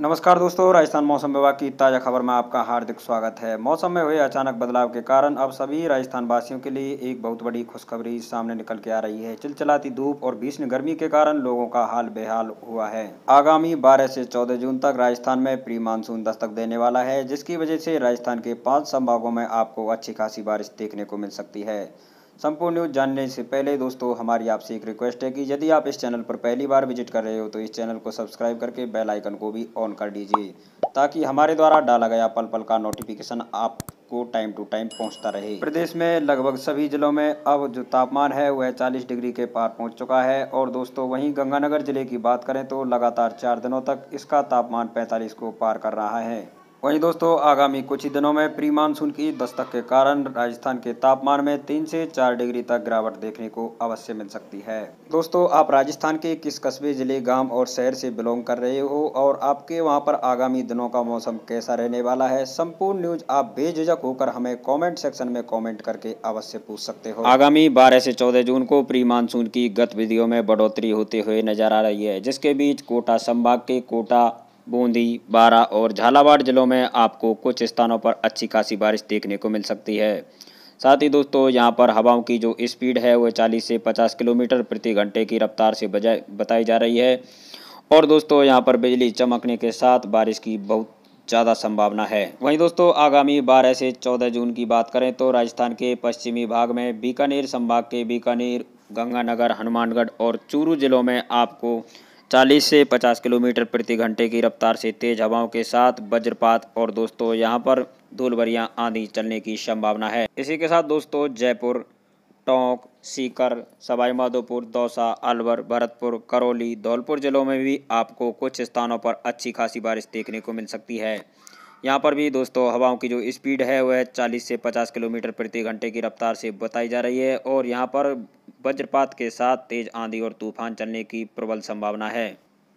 नमस्कार दोस्तों राजस्थान मौसम विभाग की ताज़ा खबर में आपका हार्दिक स्वागत है मौसम में हुए अचानक बदलाव के कारण अब सभी राजस्थान वासियों के लिए एक बहुत बड़ी खुशखबरी सामने निकल के आ रही है चिलचिलाती धूप और भीषण गर्मी के कारण लोगों का हाल बेहाल हुआ है आगामी 12 से 14 जून तक राजस्थान में प्री मानसून दस्तक देने वाला है जिसकी वजह से राजस्थान के पाँच संभागों में आपको अच्छी खासी बारिश देखने को मिल सकती है संपूर्ण न्यूज़ जानने से पहले दोस्तों हमारी आपसे एक रिक्वेस्ट है कि यदि आप इस चैनल पर पहली बार विजिट कर रहे हो तो इस चैनल को सब्सक्राइब करके बेल आइकन को भी ऑन कर दीजिए ताकि हमारे द्वारा डाला गया पल पल का नोटिफिकेशन आपको टाइम टू टाइम पहुंचता रहे प्रदेश में लगभग सभी जिलों में अब जो तापमान है वह चालीस डिग्री के पार पहुँच चुका है और दोस्तों वहीं गंगानगर जिले की बात करें तो लगातार चार दिनों तक इसका तापमान पैंतालीस को पार कर रहा है वहीं दोस्तों आगामी कुछ ही दिनों में प्री मानसून की दस्तक के कारण राजस्थान के तापमान में तीन से चार डिग्री तक गिरावट देखने को अवश्य मिल सकती है दोस्तों आप राजस्थान के किस कस्बे जिले गांव और शहर से बिलोंग कर रहे हो और आपके वहां पर आगामी दिनों का मौसम कैसा रहने वाला है संपूर्ण न्यूज आप बेझिझक होकर हमें कॉमेंट सेक्शन में कॉमेंट करके अवश्य पूछ सकते हो आगामी बारह से चौदह जून को प्री मानसून की गतिविधियों में बढ़ोतरी होते हुए नजर आ रही है जिसके बीच कोटा संभाग के कोटा बूंदी बारा और झालावाड़ ज़िलों में आपको कुछ स्थानों पर अच्छी खासी बारिश देखने को मिल सकती है साथ ही दोस्तों यहाँ पर हवाओं की जो स्पीड है वह 40 से 50 किलोमीटर प्रति घंटे की रफ्तार से बताई जा रही है और दोस्तों यहाँ पर बिजली चमकने के साथ बारिश की बहुत ज़्यादा संभावना है वहीं दोस्तों आगामी 12 से 14 जून की बात करें तो राजस्थान के पश्चिमी भाग में बीकानेर संभाग के बीकानेर गंगानगर हनुमानगढ़ और चूरू जिलों में आपको 40 से 50 किलोमीटर प्रति घंटे की रफ्तार से तेज हवाओं के साथ वज्रपात और दोस्तों यहां पर धूल भरिया आंधी चलने की संभावना है इसी के साथ दोस्तों जयपुर टोंक सीकर सवाईमाधोपुर दौसा अलवर भरतपुर करौली धौलपुर जिलों में भी आपको कुछ स्थानों पर अच्छी खासी बारिश देखने को मिल सकती है यहाँ पर भी दोस्तों हवाओं की जो स्पीड है वह 40 से 50 किलोमीटर प्रति घंटे की रफ्तार से बताई जा रही है और यहाँ पर वज्रपात के साथ तेज आंधी और तूफान चलने की प्रबल संभावना है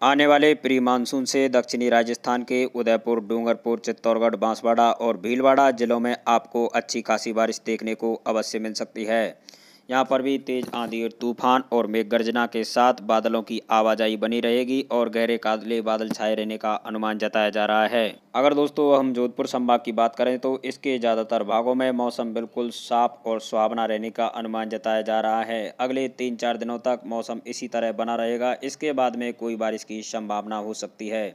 आने वाले प्री मानसून से दक्षिणी राजस्थान के उदयपुर डूंगरपुर चित्तौड़गढ़ बांसवाड़ा और भीलवाड़ा जिलों में आपको अच्छी खासी बारिश देखने को अवश्य मिल सकती है यहाँ पर भी तेज आंधी तूफान और मेघ गर्जना के साथ बादलों की आवाजाही बनी रहेगी और गहरे काले बादल छाए रहने का अनुमान जताया जा रहा है अगर दोस्तों हम जोधपुर संभाग की बात करें तो इसके ज़्यादातर भागों में मौसम बिल्कुल साफ और सुहावना रहने का अनुमान जताया जा रहा है अगले तीन चार दिनों तक मौसम इसी तरह बना रहेगा इसके बाद में कोई बारिश की संभावना हो सकती है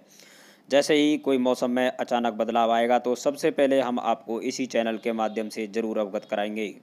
जैसे ही कोई मौसम में अचानक बदलाव आएगा तो सबसे पहले हम आपको इसी चैनल के माध्यम से ज़रूर अवगत कराएंगे